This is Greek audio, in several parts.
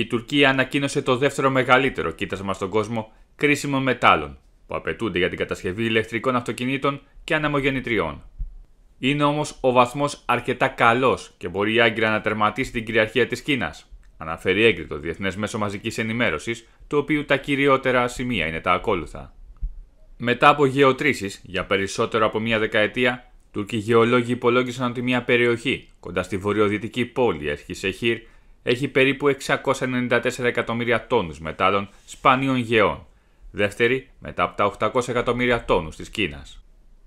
Η Τουρκία ανακοίνωσε το δεύτερο μεγαλύτερο κοίτασμα στον κόσμο κρίσιμων μετάλλων που απαιτούνται για την κατασκευή ηλεκτρικών αυτοκινήτων και ανεμογεννητριών. Είναι όμως ο βαθμός αρκετά καλός και μπορεί η άγκυρα να τερματίσει την κυριαρχία της Κίνας, αναφέρει έγκριτο Διεθνές Μέσο Μαζικής Ενημέρωσης, του οποίου τα κυριότερα σημεία είναι τα ακόλουθα. Μετά από γεωτρήσεις για περισσότερο από μία δεκαετία, Τούρκοι γεωλόγοι υπολόγισαν ότι μια περιοχή κοντά στη βορειοδυτική πόλη Ερχισεχήρ έχει περίπου 694 εκατομμύρια τόνους μετάλλων σπάνιων γεών, δεύτερη μετά από τα 800 εκατομμύρια τόνους της Κίνας.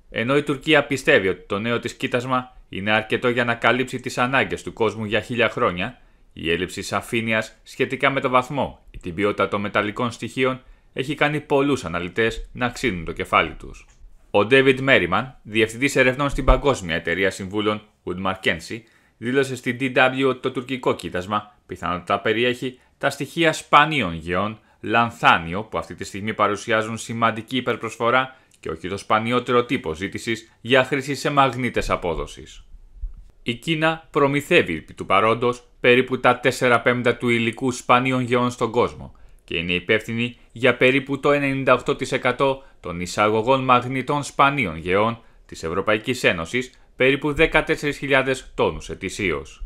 Ενώ η Τουρκία πιστεύει ότι το νέο της κοίτασμα είναι αρκετό για να καλύψει τις ανάγκες του κόσμου για χίλια χρόνια, η έλλειψη σαφήνειας σχετικά με το βαθμό ή την ποιότητα των μεταλλικών στοιχείων έχει κάνει πολλούς αναλυτές να ξύνουν το κεφάλι τους. Ο David Merriman, διευθυντής ερευνών στην Παγκόσμια Εταιρεία Συμβούλων Wood Mackenzie, δήλωσε στην DW ότι το τουρκικό κοίτασμα πιθανότητα περιέχει τα στοιχεία σπανίων γεών, λανθάνιο που αυτή τη στιγμή παρουσιάζουν σημαντική υπερπροσφορά και όχι το σπανιότερο τύπο ζήτησης για χρήση σε μαγνήτες απόδοσης. Η Κίνα προμηθεύει επί του παρόντος περίπου τα 4 πέμπτα του υλικού σπανίων γεών στον κόσμο και είναι υπεύθυνη για περίπου το 98% των εισαγωγών μαγνητών σπανίων γεών της Ευρωπαϊκής Ένωσης περίπου 14.000 τόνους ετησίως.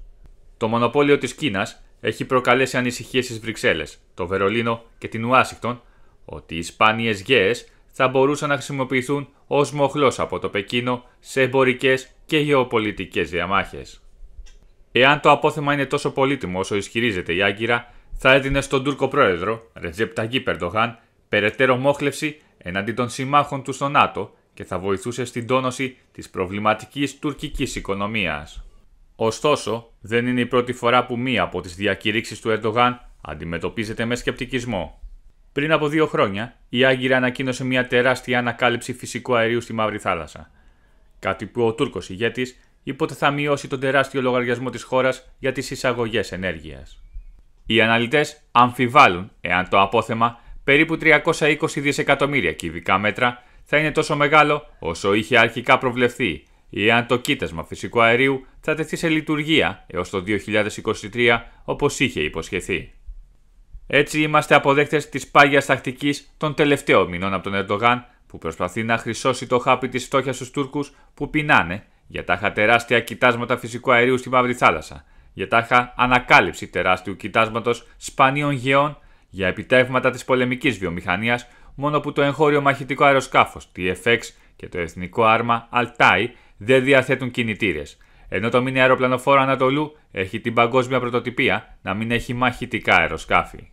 Το μονοπόλιο της Κίνας έχει προκαλέσει ανησυχίες στις Βρυξέλλες, το Βερολίνο και την Ουάσιγκτον ότι οι σπάνιες γέες θα μπορούσαν να χρησιμοποιηθούν ως μοχλός από το Πεκίνο σε εμπορικές και γεωπολιτικές διαμάχες. Εάν το απόθεμα είναι τόσο πολύτιμο όσο ισχυρίζεται η Άγκυρα, θα έδινε στον Τούρκο πρόεδρο, Ρετζέπ Ταγί Περντογάν, περαιτέρω μόχλευση εναντί των συμμάχων του στο ΝΑΤΟ και θα βοηθούσε στην τόνωση της προβληματικής τουρκικής οικονομίας. Ωστόσο, δεν είναι η πρώτη φορά που μία από τις διακηρύξεις του Ερντογάν αντιμετωπίζεται με σκεπτικισμό. Πριν από δύο χρόνια, η Άγκυρα ανακοίνωσε μια τεράστια ανακάλυψη φυσικού αερίου στη Μαύρη Θάλασσα. Κάτι που ο Τούρκος ηγέτης είπε θα μειώσει τον τεράστιο λογαριασμό της χώρας για τις εισαγωγές ενέργειας. Οι αναλυτές αμφιβάλλουν εάν το απόθεμα περίπου 320 δισεκατομμύρια κυβικά μέτρα θα είναι τόσο μεγάλο όσο είχε αρχικά προβλεφθεί, ή αν το κοίτασμα φυσικού αερίου θα τεθεί σε λειτουργία έως το 2023 όπως είχε υποσχεθεί. Έτσι είμαστε αποδέκτες της πάγιας τακτικής των τελευταίων μηνών από τον Ερντογάν που προσπαθεί να χρυσώσει το χάπι της φτώχειας στους Τούρκους που πεινάνε για τάχα τεράστια κοιτάσματα φυσικού αερίου στη Μαύρη Θάλασσα, για τάχα ανακάλυψη τεράστιου κοιτάσματος σπανίων γεών, για επιτεύγματα της πολεμικής βιομηχανίας μόνο που το εγχώριο μαχητικό αεροσκάφος TFX και το εθνικό άρμα Altai δεν διαθέτουν κινητήρες, ενώ το μήνυμα αεροπλανοφόρο Ανατολού έχει την παγκόσμια πρωτοτυπία να μην έχει μαχητικά αεροσκάφη.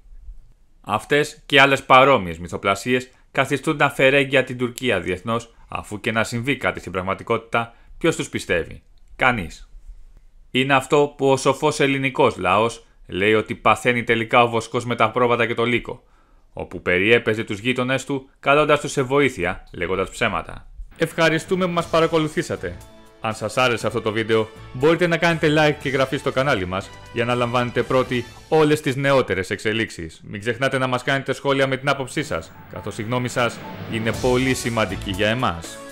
Αυτές και άλλες παρόμοιες μυθοπλασίες καθιστούν να φερέγγια την Τουρκία διεθνώς, αφού και να συμβεί κάτι στην πραγματικότητα, ποιος τους πιστεύει. Κανείς. Είναι αυτό που ο σοφός ελληνικός λαός λέει ότι παθαίνει τελικά ο βοσκός με τα πρόβατα και το λύκο, όπου περιέπαιζε τους γείτονες του καλώντας τους σε βοήθεια, λέγοντας ψέματα. Ευχαριστούμε που μας παρακολουθήσατε. Αν σας άρεσε αυτό το βίντεο, μπορείτε να κάνετε like και εγγραφή στο κανάλι μας για να λαμβάνετε πρώτοι όλες τις νεότερες εξελίξεις. Μην ξεχνάτε να μας κάνετε σχόλια με την άποψή σας, καθώς η γνώμη σας είναι πολύ σημαντική για εμάς.